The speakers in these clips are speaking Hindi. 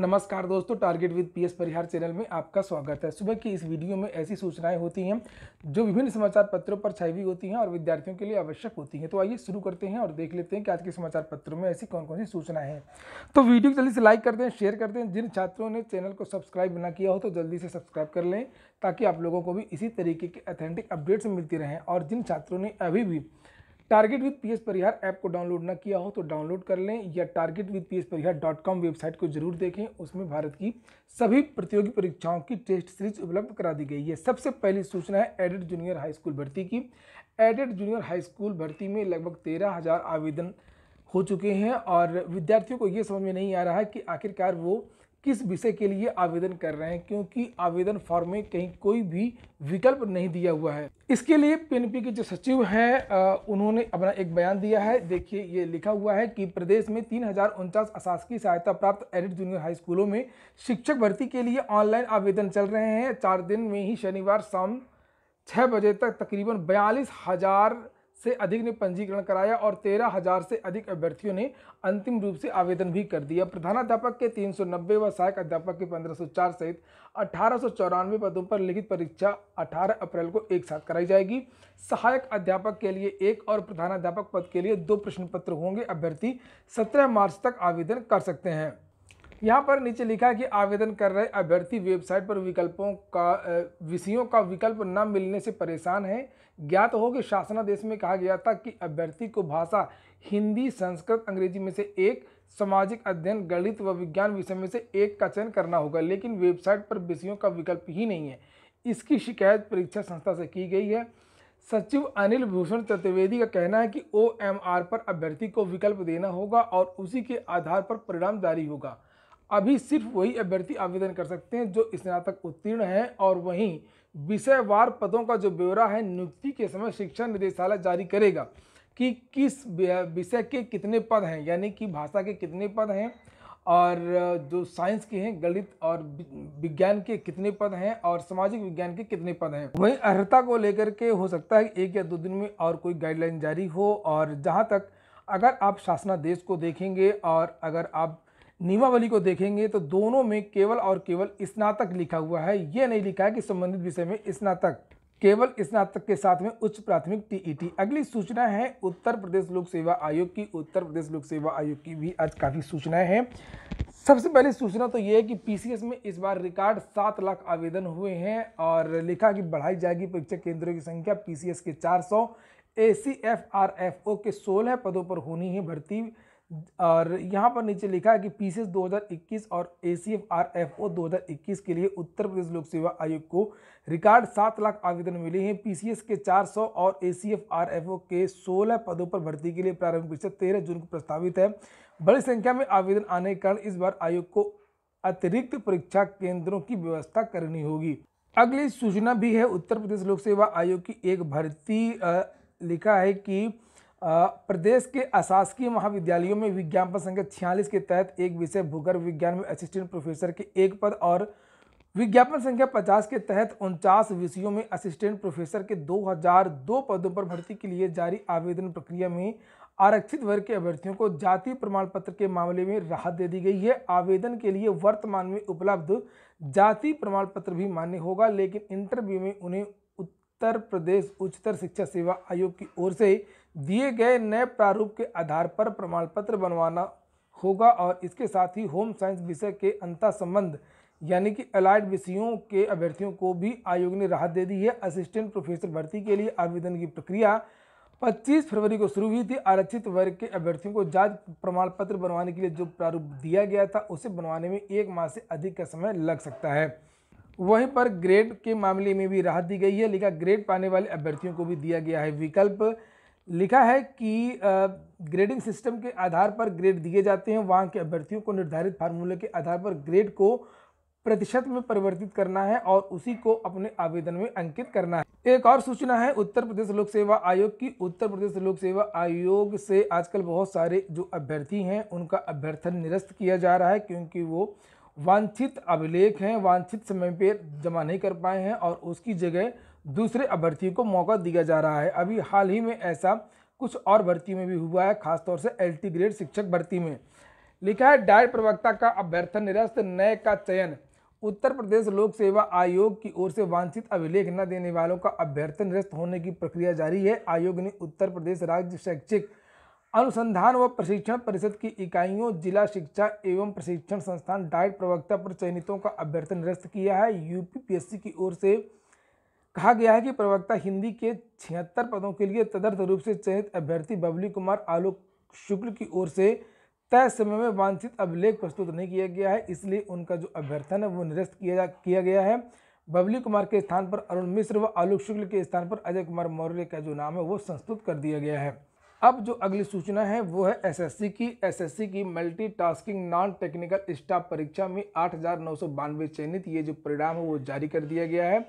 नमस्कार दोस्तों target with PS Parihar channel में आपका स्वागत है सुबह की इस वीडियो में ऐसी सूचनाएं होती हैं जो विभिन्न समाचार पत्रों पर छाई हुई होती हैं और विद्यार्थियों के लिए आवश्यक होती हैं तो आइए शुरू करते हैं और देख लेते हैं कि आज के समाचार पत्रों में ऐसी कौन कौन सी सूचनाएं हैं तो वीडियो जल्दी से लाइक कर दें शेयर कर दें जिन छात्रों ने चैनल को सब्सक्राइब ना किया हो तो जल्दी से सब्सक्राइब कर लें ताकि आप लोगों को भी इसी तरीके के अथेंटिक अपडेट्स मिलती रहें और जिन छात्रों ने अभी भी target with P S Parihar app को डाउनलोड ना किया हो तो डाउनलोड कर लें या target with P S Parihar dot com website को जरूर देखें उसमें भारत की सभी प्रतियोगी परीक्षाओं की टेस्ट सीरीज उपलब्ध करा दी गई है सबसे पहली सूचना है एडेड जूनियर हाई स्कूल भर्ती की एडेड जूनियर हाई स्कूल भर्ती में लगभग तेरह हज़ार आवेदन हो चुके हैं और विद्यार्थियों को ये समझ में नहीं आ रहा है कि आखिरकार वो किस विषय के लिए आवेदन कर रहे हैं क्योंकि आवेदन फॉर्म में कहीं कोई भी विकल्प नहीं दिया हुआ है इसके लिए पीएनपी के जो सचिव हैं उन्होंने अपना एक बयान दिया है देखिए ये लिखा हुआ है कि प्रदेश में तीन हज़ार उनचास अशासकीय सहायता प्राप्त एडिट जूनियर हाई स्कूलों में शिक्षक भर्ती के लिए ऑनलाइन आवेदन चल रहे हैं चार दिन में ही शनिवार शाम छः बजे तक तकरीबन बयालीस हज़ार से अधिक ने पंजीकरण कराया और तेरह हजार से अधिक अभ्यर्थियों ने अंतिम रूप से आवेदन भी कर दिया प्रधानाध्यापक के 390 व सहायक अध्यापक के 1504 सहित अठारह पदों पर लिखित परीक्षा 18 अप्रैल को एक साथ कराई जाएगी सहायक अध्यापक के लिए एक और प्रधानाध्यापक पद के लिए दो प्रश्न पत्र होंगे अभ्यर्थी सत्रह मार्च तक आवेदन कर सकते हैं यहाँ पर नीचे लिखा है कि आवेदन कर रहे अभ्यर्थी वेबसाइट पर विकल्पों का विषयों का विकल्प न मिलने से परेशान है ज्ञात हो कि शासनादेश में कहा गया था कि अभ्यर्थी को भाषा हिंदी संस्कृत अंग्रेजी में से एक सामाजिक अध्ययन गणित व विज्ञान विषय में से एक का चयन करना होगा लेकिन वेबसाइट पर विषयों का विकल्प ही नहीं है इसकी शिकायत परीक्षा संस्था से की गई है सचिव अनिल भूषण चतुर्वेदी का कहना है कि ओ पर अभ्यर्थी को विकल्प देना होगा और उसी के आधार पर परिणाम जारी होगा अभी सिर्फ वही अभ्यर्थी आवेदन कर सकते हैं जो स्नातक उत्तीर्ण हैं और वहीं विषयवार पदों का जो ब्यौरा है नियुक्ति के समय शिक्षा निदेशालय जारी करेगा कि किस विषय के कितने पद हैं यानी कि भाषा के कितने पद हैं और जो साइंस के हैं गणित और विज्ञान के कितने पद हैं और सामाजिक विज्ञान के कितने पद हैं वहीं अर्हता को लेकर के हो सकता है एक या दो दिन में और कोई गाइडलाइन जारी हो और जहां तक अगर आप शासनादेश को देखेंगे और अगर आप नियमावली को देखेंगे तो दोनों में केवल और केवल स्नातक लिखा हुआ है ये नहीं लिखा है कि संबंधित विषय में स्नातक केवल स्नातक के साथ में उच्च प्राथमिक टीईटी अगली सूचना है उत्तर प्रदेश लोक सेवा आयोग की उत्तर प्रदेश लोक सेवा आयोग की भी आज काफ़ी सूचनाएं हैं सबसे पहली सूचना तो ये है कि पीसीएस में इस बार रिकॉर्ड सात लाख आवेदन हुए हैं और लिखा कि बढ़ाई जाएगी परीक्षा केंद्रों की संख्या पीसीएस के 400 एसीएफआरएफओ के सोलह पदों पर होनी है भर्ती और यहाँ पर नीचे लिखा है कि पीसीएस 2021 और A C F R F O दो के लिए उत्तर प्रदेश लोक सेवा आयोग को रिकॉर्ड सात लाख आवेदन मिले हैं पीसीएस के 400 और A C F R F O के 16 पदों पर भर्ती के लिए प्रारंभ परीक्षा 13 जून को प्रस्तावित है बड़ी संख्या में आवेदन आने के कारण इस बार आयोग को अतिरिक्त परीक्षा केंद्रों की व्यवस्था करनी होगी अगली सूचना भी है उत्तर प्रदेश लोक सेवा आयोग की एक भर्ती लिखा है कि प्रदेश के अशासकीय महाविद्यालयों में विज्ञापन संख्या छियालीस के तहत एक विषय भूगर्भ विज्ञान में असिस्टेंट प्रोफेसर के एक पद और विज्ञापन संख्या पचास के तहत उनचास विषयों में असिस्टेंट प्रोफेसर के दो हजार दो पदों पर भर्ती के लिए जारी आवेदन प्रक्रिया में आरक्षित वर्ग के अभ्यर्थियों को जाति प्रमाण पत्र के मामले में राहत दे दी गई है आवेदन के लिए वर्तमान में उपलब्ध जाति प्रमाण पत्र भी मान्य होगा लेकिन इंटरव्यू में उन्हें उत्तर प्रदेश उच्चतर शिक्षा सेवा आयोग की ओर से दिए गए नए प्रारूप के आधार पर प्रमाण पत्र बनवाना होगा और इसके साथ ही होम साइंस विषय के अंत संबंध यानी कि अलाइड विषयों के अभ्यर्थियों को भी आयोग ने राहत दे दी है असिस्टेंट प्रोफेसर भर्ती के लिए आवेदन की प्रक्रिया 25 फरवरी को शुरू हुई थी आरक्षित वर्ग के अभ्यर्थियों को जांच प्रमाण पत्र बनवाने के लिए जो प्रारूप दिया गया था उसे बनवाने में एक माह से अधिक का समय लग सकता है वहीं पर ग्रेड के मामले में भी राहत दी गई है लेकिन ग्रेड पाने वाले अभ्यर्थियों को भी दिया गया है विकल्प लिखा है कि ग्रेडिंग सिस्टम के आधार पर ग्रेड दिए जाते हैं वहाँ के अभ्यर्थियों को निर्धारित फार्मूले के आधार पर ग्रेड को प्रतिशत में परिवर्तित करना है और उसी को अपने आवेदन में अंकित करना है एक और सूचना है उत्तर प्रदेश लोक सेवा आयोग की उत्तर प्रदेश लोक सेवा आयोग से आजकल बहुत सारे जो अभ्यर्थी हैं उनका अभ्यर्थन निरस्त किया जा रहा है क्योंकि वो वांछित अभिलेख हैं वांछित समय पर जमा नहीं कर पाए हैं और उसकी जगह दूसरे अभ्यर्थियों को मौका दिया जा रहा है अभी हाल ही में ऐसा कुछ और भर्ती में भी हुआ है खासतौर से एल ग्रेड शिक्षक भर्ती में लिखा है डायर प्रवक्ता का अभ्यर्थन निरस्त नए का चयन उत्तर प्रदेश लोक सेवा आयोग की ओर से वांछित अभिलेख न देने वालों का अभ्यर्थन निरस्त होने की प्रक्रिया जारी है आयोग ने उत्तर प्रदेश राज्य शैक्षिक अनुसंधान व प्रशिक्षण परिषद की इकाइयों जिला शिक्षा एवं प्रशिक्षण संस्थान डाइट प्रवक्ता पर चयनितों का अभ्यर्थन निरस्त किया है यूपीपीएससी की ओर से कहा गया है कि प्रवक्ता हिंदी के छिहत्तर पदों के लिए तदर्थ रूप से चयनित अभ्यर्थी बबली कुमार आलोक शुक्ल की ओर से तय समय में वांछित अभिलेख प्रस्तुत नहीं किया गया है इसलिए उनका जो अभ्यर्थन है वो निरस्त किया किया गया है बबली कुमार के स्थान पर अरुण मिश्र व आलोक शुक्ल के स्थान पर अजय कुमार मौर्य का जो नाम है वो संस्तुत कर दिया गया है अब जो अगली सूचना है वो है एसएससी की एसएससी की मल्टीटास्किंग नॉन टेक्निकल स्टाफ परीक्षा में आठ चयनित ये जो परिणाम है वो जारी कर दिया गया है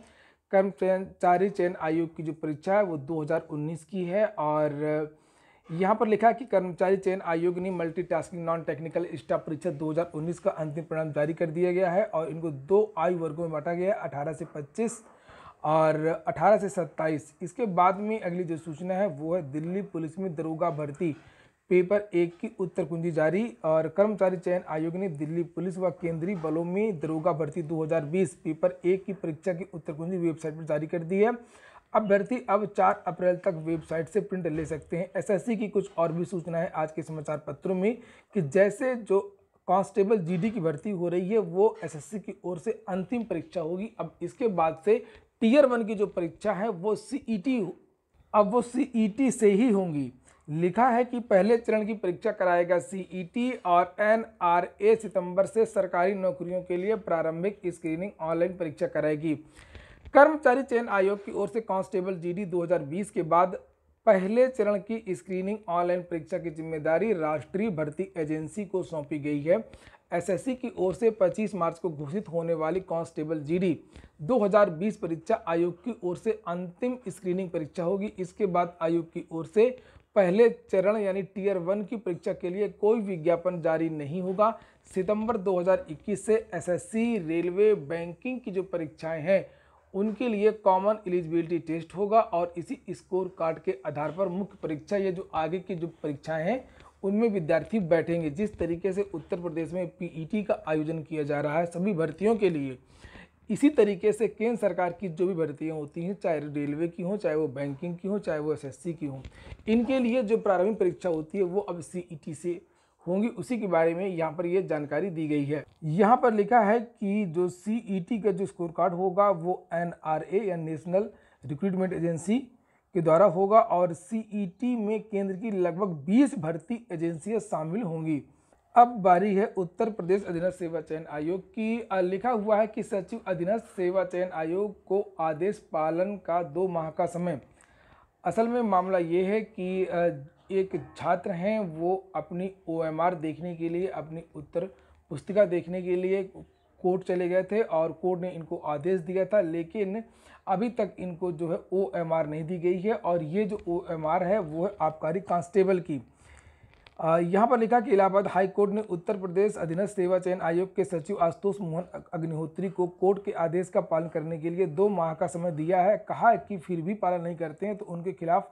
कर्मचारी चयन आयोग की जो परीक्षा है वो 2019 की है और यहाँ पर लिखा है कि कर्मचारी चयन आयोग ने मल्टीटास्किंग नॉन टेक्निकल स्टाफ परीक्षा 2019 का अंतिम परिणाम जारी कर दिया गया है और इनको दो आयु वर्गों में बांटा गया है अठारह से पच्चीस और 18 से 27 इसके बाद में अगली जो सूचना है वो है दिल्ली पुलिस में दरोगा भर्ती पेपर एक की उत्तर कुंजी जारी और कर्मचारी चयन आयोग ने दिल्ली पुलिस व केंद्रीय बलों में दरोगा भर्ती 2020 पेपर एक की परीक्षा की उत्तर कुंजी वेबसाइट पर जारी कर दी है अभ्यर्थी अब 4 अप्रैल तक वेबसाइट से प्रिंट ले सकते हैं एसएससी की कुछ और भी सूचना है आज के समाचार पत्रों में कि जैसे जो कांस्टेबल जीडी की भर्ती हो रही है वो एसएससी की ओर से अंतिम परीक्षा होगी अब इसके बाद से टीयर वन की जो परीक्षा है वो सीईटी अब वो सीईटी से ही होंगी लिखा है कि पहले चरण की परीक्षा कराएगा सीईटी e और एनआरए सितंबर से सरकारी नौकरियों के लिए प्रारंभिक स्क्रीनिंग ऑनलाइन परीक्षा कराएगी कर्मचारी चयन आयोग की ओर से कांस्टेबल जीडी 2020 के बाद पहले चरण की स्क्रीनिंग ऑनलाइन परीक्षा की जिम्मेदारी राष्ट्रीय भर्ती एजेंसी को सौंपी गई है एसएससी की ओर से 25 मार्च को घोषित होने वाली कांस्टेबल जीडी 2020 परीक्षा आयोग की ओर से अंतिम स्क्रीनिंग परीक्षा होगी इसके बाद आयोग की ओर से पहले चरण यानी टीयर वन की परीक्षा के लिए कोई विज्ञापन जारी नहीं होगा सितंबर 2021 से एसएससी, रेलवे बैंकिंग की जो परीक्षाएं हैं उनके लिए कॉमन एलिजिबिलिटी टेस्ट होगा और इसी स्कोर कार्ड के आधार पर मुख्य परीक्षा या जो आगे की जो परीक्षाएं हैं उनमें विद्यार्थी बैठेंगे जिस तरीके से उत्तर प्रदेश में पीईटी का आयोजन किया जा रहा है सभी भर्तियों के लिए इसी तरीके से केंद्र सरकार की जो भी भर्तियाँ होती हैं चाहे रेलवे की हों चाहे वो बैंकिंग की हों चाहे वो एस की हों इनके लिए जो प्रारंभिक परीक्षा होती है वो अब सी से e होंगी उसी के बारे में यहाँ पर ये जानकारी दी गई है यहाँ पर लिखा है कि जो सी e का जो स्कोर कार्ड होगा वो एन या नेशनल रिक्रूटमेंट एजेंसी के द्वारा होगा और सी e में केंद्र की लगभग 20 भर्ती एजेंसियां शामिल होंगी अब बारी है उत्तर प्रदेश अधीनस्थ सेवा चयन आयोग की लिखा हुआ है कि सचिव अधीनस्थ सेवा चयन आयोग को आदेश पालन का दो माह का समय असल में मामला ये है कि एक छात्र हैं वो अपनी ओएमआर देखने के लिए अपनी उत्तर पुस्तिका देखने के लिए कोर्ट चले गए थे और कोर्ट ने इनको आदेश दिया था लेकिन अभी तक इनको जो है ओ नहीं दी गई है और ये जो ओ है वो है आबकारी कांस्टेबल की यहाँ पर लिखा कि इलाहाबाद हाई कोर्ट ने उत्तर प्रदेश अधीनस्थ सेवा चयन आयोग के सचिव आशुतोष मोहन अग्निहोत्री को कोर्ट के आदेश का पालन करने के लिए दो माह का समय दिया है कहा कि फिर भी पालन नहीं करते हैं तो उनके खिलाफ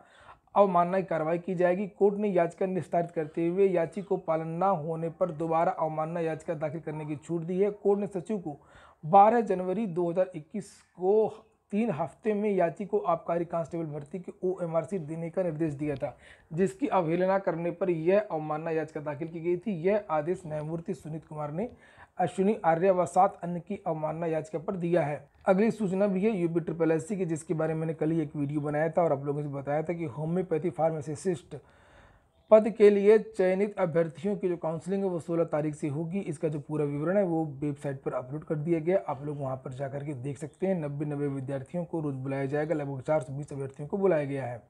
अवमानना की कार्रवाई की जाएगी कोर्ट ने याचिका निस्तारित करते हुए याची को पालन न होने पर दोबारा अवमानना याचिका दाखिल करने की छूट दी है कोर्ट ने सचिव को 12 जनवरी 2021 को तीन हफ्ते में याची को आबकारी कांस्टेबल भर्ती की एम देने का निर्देश दिया था जिसकी अवहेलना करने पर यह अवमानना याचिका दाखिल की गई थी यह आदेश न्यायमूर्ति सुनीत कुमार ने अश्विनी आर्या व सात अन्य की अवमानना याचिका पर दिया है अगली सूचना भी है यूपी ट्रिपल एस की जिसके बारे में मैंने कल ही एक वीडियो बनाया था और आप लोगों से बताया था कि होम्योपैथी फार्मासिस्ट पद के लिए चयनित अभ्यर्थियों की जो काउंसलिंग है वो 16 तारीख से होगी इसका जो पूरा विवरण है वो वेबसाइट पर अपलोड कर दिया गया आप लोग वहाँ पर जाकर के देख सकते हैं नब्बे नब्बे विद्यार्थियों को रोज़ बुलाया जाएगा लगभग चार सौ बीस अभ्यर्थियों को बुलाया गया है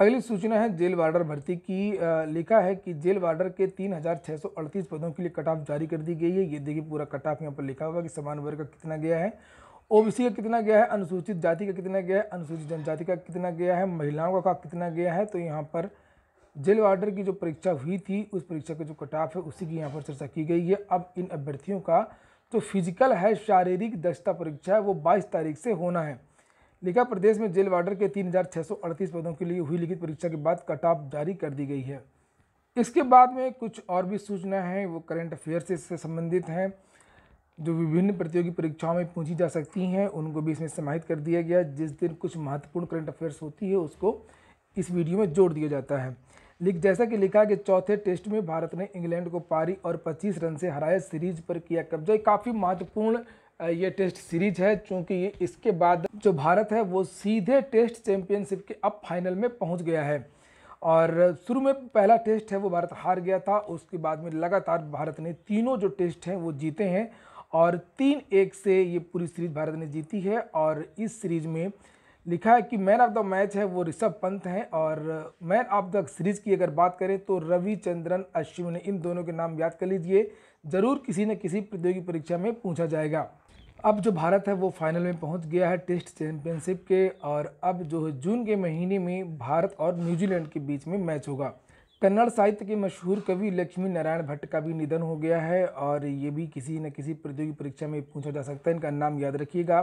अगली सूचना है जेल वार्डर भर्ती की लिखा है कि जेल वार्डर के तीन पदों के लिए कट ऑफ जारी कर दी गई है ये देखिए पूरा कट ऑफ यहाँ पर लिखा हुआ कि समान वर्ग का कितना गया है ओबीसी का कितना गया है अनुसूचित जाति का कितना गया है अनुसूचित जनजाति का कितना गया है महिलाओं का कितना गया है तो यहाँ पर जेल वार्डर की जो परीक्षा हुई थी उस परीक्षा का जो कटाफ है उसी की यहाँ पर चर्चा की गई है अब इन अभ्यर्थियों का जो फिजिकल है शारीरिक दक्षता परीक्षा है वो बाईस तारीख से होना है लिखा प्रदेश में जेल वार्डर के तीन पदों के लिए हुई लिखित परीक्षा के बाद कटाफ जारी कर दी गई है इसके बाद में कुछ और भी सूचना है वो करंट अफेयर से संबंधित हैं जो विभिन्न प्रतियोगी परीक्षाओं में पूछी जा सकती हैं उनको भी इसमें समाहित कर दिया गया जिस दिन कुछ महत्वपूर्ण करंट अफेयर्स होती है उसको इस वीडियो में जोड़ दिया जाता है लिख जैसा कि लिखा कि चौथे टेस्ट में भारत ने इंग्लैंड को पारी और 25 रन से हराया सीरीज पर किया कब्जा काफ़ी महत्वपूर्ण ये टेस्ट सीरीज है क्योंकि ये इसके बाद जो भारत है वो सीधे टेस्ट चैंपियनशिप के अब फाइनल में पहुंच गया है और शुरू में पहला टेस्ट है वो भारत हार गया था उसके बाद में लगातार भारत ने तीनों जो टेस्ट हैं वो जीते हैं और तीन एक से ये पूरी सीरीज भारत ने जीती है और इस सीरीज में लिखा है कि मैन ऑफ द मैच है वो ऋषभ पंत हैं और मैन ऑफ द सीरीज़ की अगर बात करें तो रविचंद्रन अश्विन इन दोनों के नाम याद कर लीजिए ज़रूर किसी न किसी प्रतियोगी परीक्षा में पूछा जाएगा अब जो भारत है वो फाइनल में पहुंच गया है टेस्ट चैंपियनशिप के और अब जो है जून के महीने में भारत और न्यूजीलैंड के बीच में मैच होगा कन्नड़ साहित्य के मशहूर कवि लक्ष्मी नारायण भट्ट का भी निधन हो गया है और ये भी किसी न किसी प्रतियोगी परीक्षा में पूछा जा सकता है इनका नाम याद रखिएगा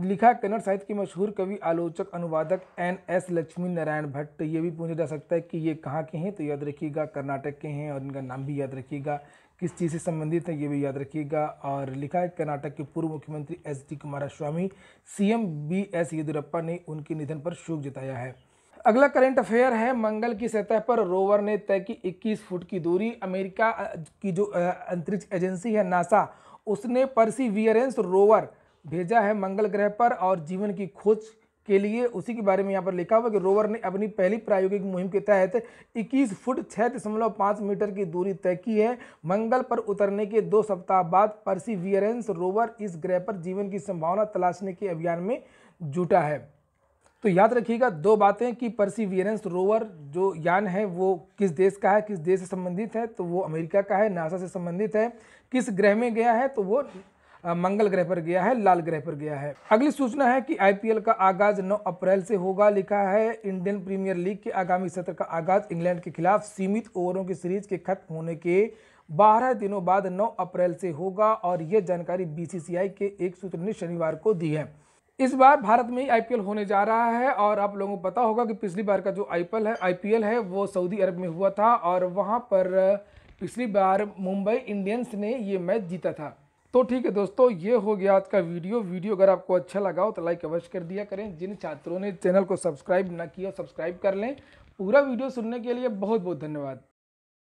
लिखा कन्नड़ साहित्य के मशहूर कवि आलोचक अनुवादक एन एस लक्ष्मी नारायण भट्ट तो ये भी पूछा जा सकता है कि ये कहाँ के हैं तो याद रखिएगा कर्नाटक के हैं और इनका नाम भी याद रखिएगा किस चीज़ से संबंधित है ये भी याद रखिएगा और लिखा है कर्नाटक के पूर्व मुख्यमंत्री H D Kumaraswamy M B S Yediyurappa ने उनके निधन पर शोक जताया है अगला करंट अफेयर है मंगल की सतह पर रोवर ने तय की 21 फुट की दूरी अमेरिका की जो अंतरिक्ष एजेंसी है नासा उसने वियरेंस रोवर भेजा है मंगल ग्रह पर और जीवन की खोज के लिए उसी के बारे में यहाँ पर लिखा हुआ कि रोवर ने अपनी पहली प्रायोगिक मुहिम के तहत 21 फुट छः दशमलव पाँच मीटर की दूरी तय की है मंगल पर उतरने के दो सप्ताह बाद परसिवियरेंस रोवर इस ग्रह पर जीवन की संभावना तलाशने के अभियान में जुटा है तो याद रखिएगा दो बातें कि परसिवियरेंस रोवर जो यान है वो किस देश का है किस देश से संबंधित है तो वो अमेरिका का है नासा से संबंधित है किस ग्रह में गया है तो वो मंगल ग्रह पर गया है लाल ग्रह पर गया है अगली सूचना है कि आईपीएल का आगाज 9 अप्रैल से होगा लिखा है इंडियन प्रीमियर लीग के आगामी सत्र का आगाज इंग्लैंड के खिलाफ सीमित ओवरों की सीरीज के खत्म होने के बारह दिनों बाद 9 अप्रैल से होगा और ये जानकारी बीसीसीआई के एक सूत्र ने शनिवार को दी है इस बार भारत में ही आईपीएल होने जा रहा है और आप लोगों को पता होगा कि पिछली बार का जो आईपीएल है आईपीएल है वो सऊदी अरब में हुआ था और वहाँ पर पिछली बार मुंबई इंडियंस ने ये मैच जीता था तो ठीक है दोस्तों ये हो गया आज का वीडियो वीडियो अगर आपको अच्छा लगा हो तो लाइक अवश्य कर दिया करें जिन छात्रों ने चैनल को सब्सक्राइब ना किया सब्सक्राइब कर लें पूरा वीडियो सुनने के लिए बहुत बहुत धन्यवाद